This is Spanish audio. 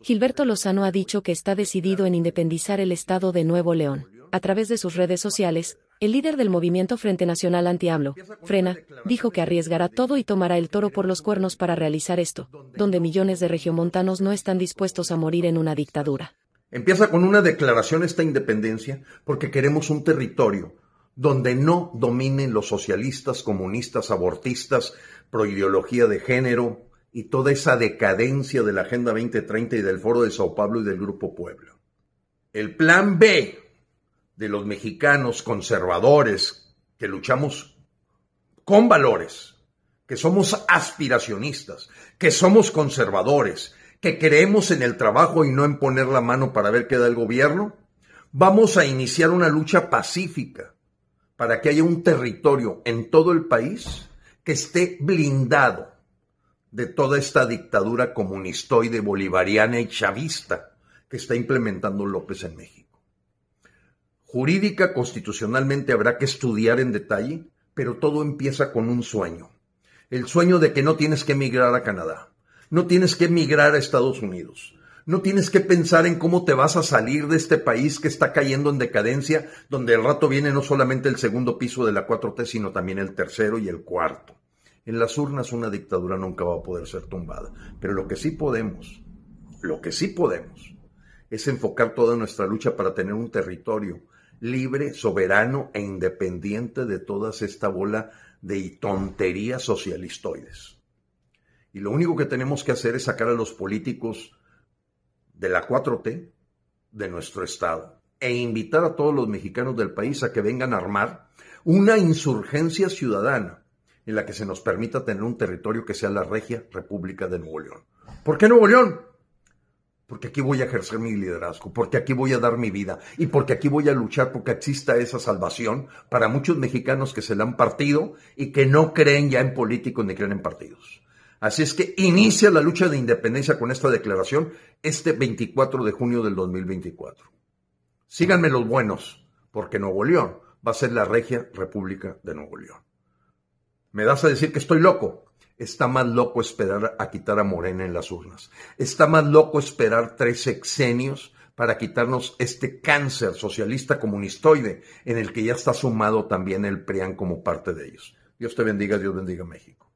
Gilberto Lozano ha dicho que está decidido en independizar el Estado de Nuevo León. A través de sus redes sociales, el líder del movimiento Frente Nacional Anti-AMLO, Frena, dijo que arriesgará todo y tomará el toro por los cuernos para realizar esto, donde millones de regiomontanos no están dispuestos a morir en una dictadura. Empieza con una declaración esta independencia porque queremos un territorio donde no dominen los socialistas, comunistas, abortistas, proideología de género, y toda esa decadencia de la Agenda 2030 y del Foro de Sao Pablo y del Grupo Pueblo. El plan B de los mexicanos conservadores que luchamos con valores, que somos aspiracionistas, que somos conservadores, que creemos en el trabajo y no en poner la mano para ver qué da el gobierno, vamos a iniciar una lucha pacífica para que haya un territorio en todo el país que esté blindado de toda esta dictadura comunistoide, bolivariana y chavista que está implementando López en México. Jurídica constitucionalmente habrá que estudiar en detalle, pero todo empieza con un sueño. El sueño de que no tienes que emigrar a Canadá, no tienes que emigrar a Estados Unidos, no tienes que pensar en cómo te vas a salir de este país que está cayendo en decadencia, donde el rato viene no solamente el segundo piso de la 4T, sino también el tercero y el cuarto. En las urnas una dictadura nunca va a poder ser tumbada, pero lo que sí podemos, lo que sí podemos, es enfocar toda nuestra lucha para tener un territorio libre, soberano e independiente de toda esta bola de tonterías socialistoides. Y lo único que tenemos que hacer es sacar a los políticos de la 4T de nuestro Estado e invitar a todos los mexicanos del país a que vengan a armar una insurgencia ciudadana en la que se nos permita tener un territorio que sea la regia República de Nuevo León. ¿Por qué Nuevo León? Porque aquí voy a ejercer mi liderazgo, porque aquí voy a dar mi vida y porque aquí voy a luchar porque exista esa salvación para muchos mexicanos que se la han partido y que no creen ya en políticos ni creen en partidos. Así es que inicia la lucha de independencia con esta declaración este 24 de junio del 2024. Síganme los buenos, porque Nuevo León va a ser la regia República de Nuevo León. Me das a decir que estoy loco. Está más loco esperar a quitar a Morena en las urnas. Está más loco esperar tres sexenios para quitarnos este cáncer socialista comunistoide en el que ya está sumado también el PRIAN como parte de ellos. Dios te bendiga, Dios bendiga México.